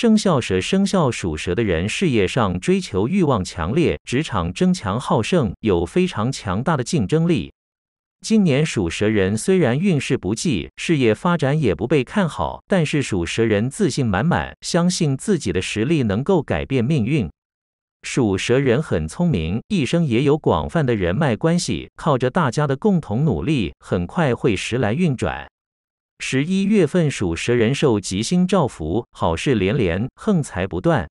生肖蛇，生肖属蛇的人事业上追求欲望强烈，职场争强好胜，有非常强大的竞争力。今年属蛇人虽然运势不济，事业发展也不被看好，但是属蛇人自信满满，相信自己的实力能够改变命运。属蛇人很聪明，一生也有广泛的人脉关系，靠着大家的共同努力，很快会时来运转。十一月份属蛇人受吉星照福，好事连连，横财不断。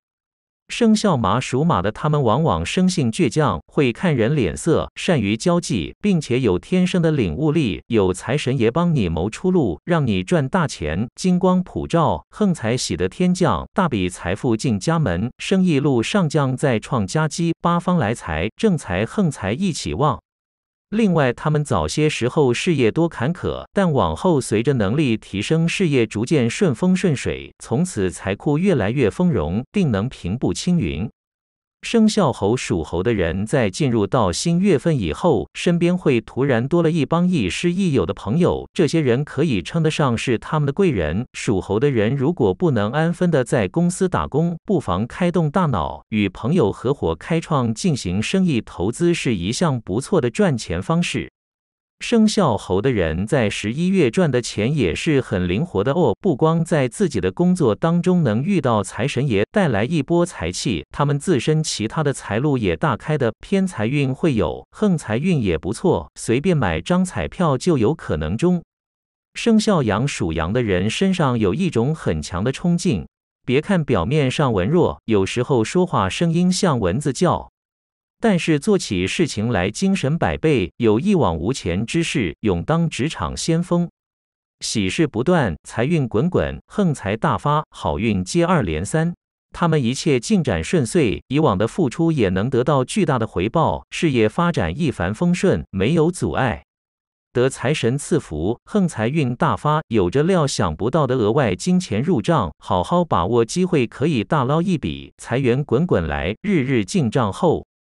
生肖马属马的他们往往生性倔强，会看人脸色，善于交际，并且有天生的领悟力。有财神爷帮你谋出路，让你赚大钱，金光普照，横财喜得天降，大笔财富进家门，生意路上将再创佳绩，八方来财，正财横财一起旺。另外，他们早些时候事业多坎坷，但往后随着能力提升，事业逐渐顺风顺水，从此财库越来越丰荣，定能平步青云。生肖猴属猴的人在进入到新月份以后，身边会突然多了一帮亦师亦友的朋友。这些人可以称得上是他们的贵人。属猴的人如果不能安分的在公司打工，不妨开动大脑，与朋友合伙开创进行生意投资，是一项不错的赚钱方式。生肖猴的人在十一月赚的钱也是很灵活的哦，不光在自己的工作当中能遇到财神爷带来一波财气，他们自身其他的财路也大开的，偏财运会有，横财运也不错，随便买张彩票就有可能中。生肖羊属羊的人身上有一种很强的冲劲，别看表面上文弱，有时候说话声音像蚊子叫。但是做起事情来精神百倍，有一往无前之势，勇当职场先锋，喜事不断，财运滚滚，横财大发，好运接二连三。他们一切进展顺遂，以往的付出也能得到巨大的回报，事业发展一帆风顺，没有阻碍。得财神赐福，横财运大发，有着料想不到的额外金钱入账，好好把握机会，可以大捞一笔，财源滚滚来，日日进账后。